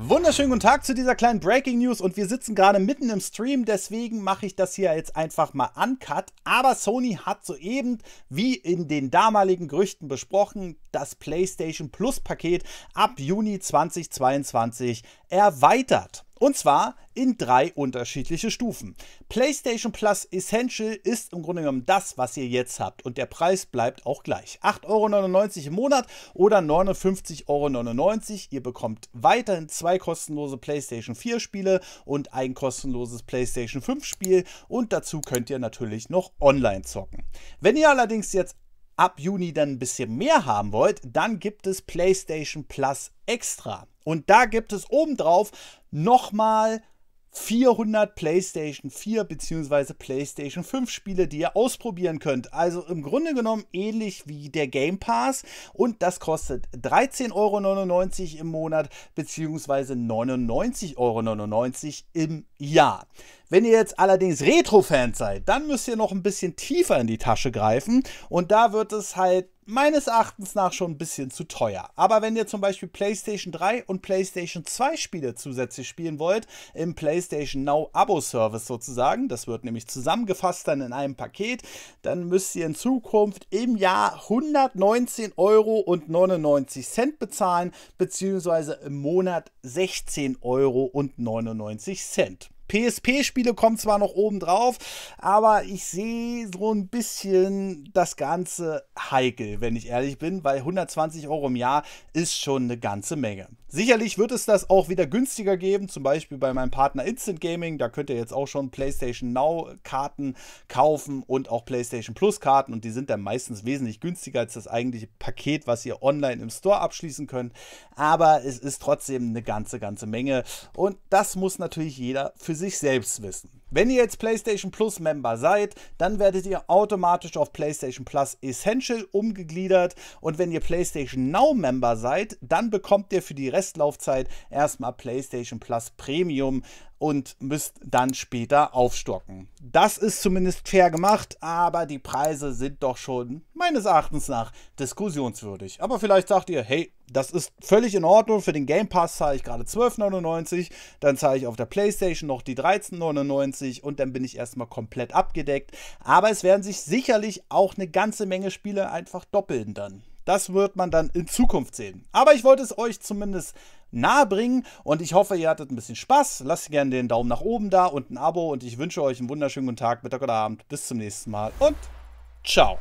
Wunderschönen guten Tag zu dieser kleinen Breaking News und wir sitzen gerade mitten im Stream, deswegen mache ich das hier jetzt einfach mal uncut. Aber Sony hat soeben, wie in den damaligen Gerüchten besprochen, das PlayStation Plus Paket ab Juni 2022 erweitert. Und zwar in drei unterschiedliche Stufen. PlayStation Plus Essential ist im Grunde genommen das, was ihr jetzt habt. Und der Preis bleibt auch gleich. 8,99 Euro im Monat oder 59,99 Euro. Ihr bekommt weiterhin zwei kostenlose PlayStation 4 Spiele und ein kostenloses PlayStation 5 Spiel. Und dazu könnt ihr natürlich noch online zocken. Wenn ihr allerdings jetzt ab Juni dann ein bisschen mehr haben wollt, dann gibt es PlayStation Plus Extra. Und da gibt es obendrauf nochmal 400 PlayStation 4 bzw. PlayStation 5 Spiele, die ihr ausprobieren könnt. Also im Grunde genommen ähnlich wie der Game Pass und das kostet 13,99 Euro im Monat bzw. 99,99 Euro im Jahr. Wenn ihr jetzt allerdings Retro-Fans seid, dann müsst ihr noch ein bisschen tiefer in die Tasche greifen und da wird es halt meines Erachtens nach schon ein bisschen zu teuer. Aber wenn ihr zum Beispiel PlayStation 3 und PlayStation 2 Spiele zusätzlich spielen wollt, im PlayStation Now Abo-Service sozusagen, das wird nämlich zusammengefasst dann in einem Paket, dann müsst ihr in Zukunft im Jahr 119,99 Euro bezahlen, beziehungsweise im Monat 16,99 Euro. PSP-Spiele kommen zwar noch oben drauf, aber ich sehe so ein bisschen das Ganze heikel, wenn ich ehrlich bin, weil 120 Euro im Jahr ist schon eine ganze Menge. Sicherlich wird es das auch wieder günstiger geben, zum Beispiel bei meinem Partner Instant Gaming. Da könnt ihr jetzt auch schon PlayStation Now-Karten kaufen und auch PlayStation Plus-Karten und die sind dann meistens wesentlich günstiger als das eigentliche Paket, was ihr online im Store abschließen könnt. Aber es ist trotzdem eine ganze, ganze Menge und das muss natürlich jeder für sich selbst wissen. Wenn ihr jetzt PlayStation Plus Member seid, dann werdet ihr automatisch auf PlayStation Plus Essential umgegliedert und wenn ihr PlayStation Now Member seid, dann bekommt ihr für die Restlaufzeit erstmal PlayStation Plus Premium und müsst dann später aufstocken. Das ist zumindest fair gemacht, aber die Preise sind doch schon meines Erachtens nach diskussionswürdig. Aber vielleicht sagt ihr, hey, das ist völlig in Ordnung. Für den Game Pass zahle ich gerade 12,99, dann zahle ich auf der PlayStation noch die 13,99 20 und dann bin ich erstmal komplett abgedeckt. Aber es werden sich sicherlich auch eine ganze Menge Spiele einfach doppeln dann. Das wird man dann in Zukunft sehen. Aber ich wollte es euch zumindest nahe bringen und ich hoffe, ihr hattet ein bisschen Spaß. Lasst gerne den Daumen nach oben da und ein Abo und ich wünsche euch einen wunderschönen guten Tag, Mittag oder Abend. Bis zum nächsten Mal und ciao.